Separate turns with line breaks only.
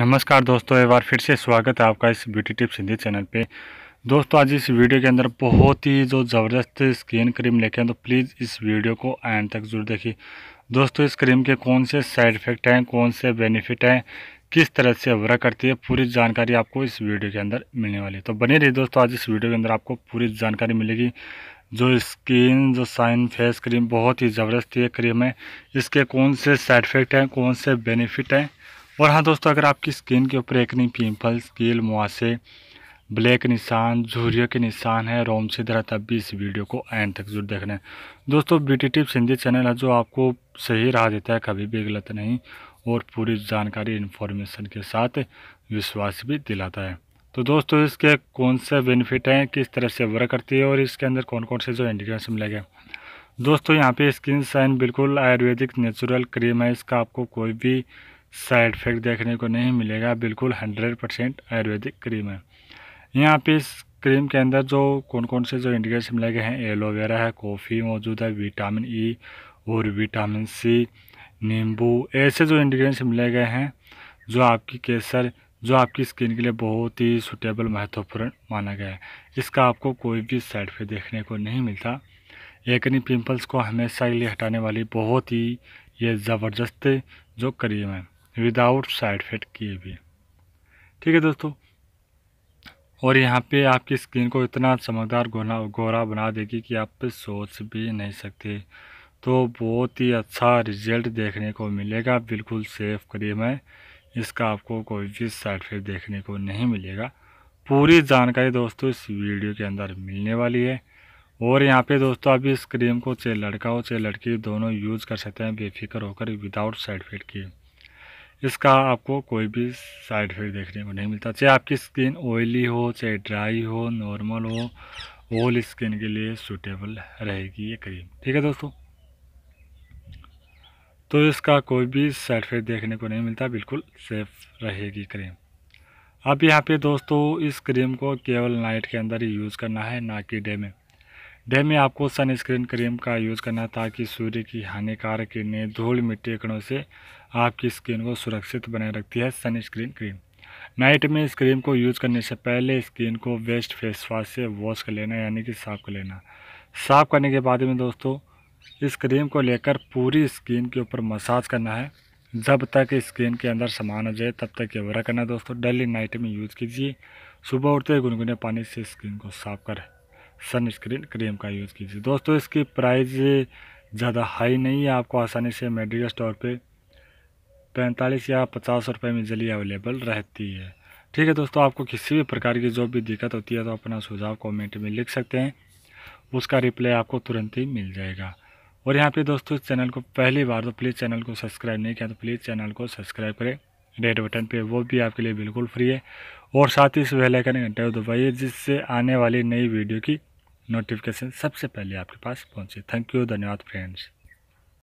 नमस्कार दोस्तों एक बार फिर से स्वागत है आपका इस ब्यूटी टिप्स हिंदी चैनल पे दोस्तों आज इस वीडियो के अंदर बहुत ही जो ज़बरदस्त स्किन क्रीम लेके हैं तो प्लीज़ इस वीडियो को एंड तक जरूर देखिए दोस्तों इस क्रीम के कौन से साइड इफ़ेक्ट हैं कौन से बेनिफिट हैं किस तरह से वर्क करती है पूरी जानकारी आपको इस वीडियो के अंदर मिलने वाली है तो बने रही दोस्तों आज इस वीडियो के अंदर आपको पूरी जानकारी मिलेगी जो स्किन जो साइन फेस क्रीम बहुत ही ज़बरदस्त ये क्रीम है इसके कौन से साइड इफ़ेक्ट हैं कौन से बेनिफिट हैं और हाँ दोस्तों अगर आपकी स्किन के ऊपर एक नहीं पिम्पल्स कील मुआसे ब्लैक निशान झुरियों के निशान है रोम से तरह तब भी इस वीडियो को एंड तक जरूर देखना है दोस्तों B T tips Hindi channel है जो आपको सही राह देता है कभी भी गलत नहीं और पूरी जानकारी इन्फॉर्मेशन के साथ विश्वास भी दिलाता है तो दोस्तों इसके कौन से बेनिफिट हैं किस तरह से वर्क करती है और इसके अंदर कौन कौन से जो इंडिकेट्स मिलेगा दोस्तों यहाँ पे स्किन साइन बिल्कुल आयुर्वेदिक नेचुरल क्रीम है इसका आपको कोई भी साइड इफेक्ट देखने को नहीं मिलेगा बिल्कुल हंड्रेड परसेंट आयुर्वेदिक क्रीम है यहाँ पे इस क्रीम के अंदर जो कौन कौन से जो इंडिकेट्स मिले गए हैं एलोवेरा है कॉफ़ी मौजूद है विटामिन ई और विटामिन सी नींबू ऐसे जो इंग्रेडिएंट्स मिले गए हैं जो आपकी केसर जो आपकी स्किन के लिए बहुत ही सुटेबल महत्वपूर्ण माना गया है इसका आपको कोई भी साइड इफेक्ट देखने को नहीं मिलता एक पिंपल्स को हमेशा के लिए हटाने वाली बहुत ही ये ज़बरदस्त जो क्रीम है विदाउट साइड इफेक्ट किए भी ठीक है दोस्तों और यहाँ पे आपकी स्किन को इतना चमकदार गोना गोरा बना देगी कि आप सोच भी नहीं सकते तो बहुत ही अच्छा रिजल्ट देखने को मिलेगा बिल्कुल सेफ क्रीम है इसका आपको कोई भी साइड इफेक्ट देखने को नहीं मिलेगा पूरी जानकारी दोस्तों इस वीडियो के अंदर मिलने वाली है और यहाँ पे दोस्तों आप इस क्रीम को चाहे लड़का हो चाहे लड़की दोनों यूज़ कर सकते हैं बेफिक्र होकर विदाउट साइड इफेक्ट की इसका आपको कोई भी साइड इफेक्ट देखने को नहीं मिलता चाहे आपकी स्किन ऑयली हो चाहे ड्राई हो नॉर्मल हो ऑल स्किन के लिए सूटेबल रहेगी ये क्रीम ठीक है दोस्तों तो इसका कोई भी साइड इफेक्ट देखने को नहीं मिलता बिल्कुल सेफ रहेगी क्रीम अब यहाँ पे दोस्तों इस क्रीम को केवल नाइट के अंदर ही यूज़ करना है ना कि डे में डे में आपको सनस्क्रीन क्रीम का यूज़ करना ताकि सूर्य की हानिकारक किरणें धूल मिट्टी कणों से आपकी स्किन को सुरक्षित बनाए रखती है सनस्क्रीन क्रीम नाइट में इस क्रीम को यूज़ करने से पहले स्किन को वेस्ट फेस वॉश से वॉश कर लेना यानी कि साफ़ कर लेना साफ़ करने के बाद में दोस्तों इस क्रीम को लेकर पूरी स्किन के ऊपर मसाज करना है जब तक स्किन के अंदर सामान हो जाए तब तक ये वर्क करना दोस्तों डेली नाइट में यूज़ कीजिए सुबह उठते गुनगुने पानी से स्किन को साफ करें सनस्क्रीन क्रीम का यूज़ कीजिए दोस्तों इसकी प्राइस ज़्यादा हाई नहीं है आपको आसानी से मेडिकल स्टोर पे पैंतालीस या पचास रुपये में जल्दी अवेलेबल रहती है ठीक है दोस्तों आपको किसी भी प्रकार की जो भी दिक्कत होती है तो अपना सुझाव कमेंट में लिख सकते हैं उसका रिप्लाई आपको तुरंत ही मिल जाएगा और यहाँ पे दोस्तों चैनल को पहली बार तो प्लीज़ चैनल को सब्सक्राइब नहीं किया तो प्लीज़ चैनल को सब्सक्राइब करें रेड बटन पे वो भी आपके लिए बिल्कुल फ्री है और साथ ही इस वेलाइकन घंटे दबाइए जिससे आने वाली नई वीडियो की नोटिफिकेशन सबसे पहले आपके पास पहुँचे थैंक यू धन्यवाद फ्रेंड्स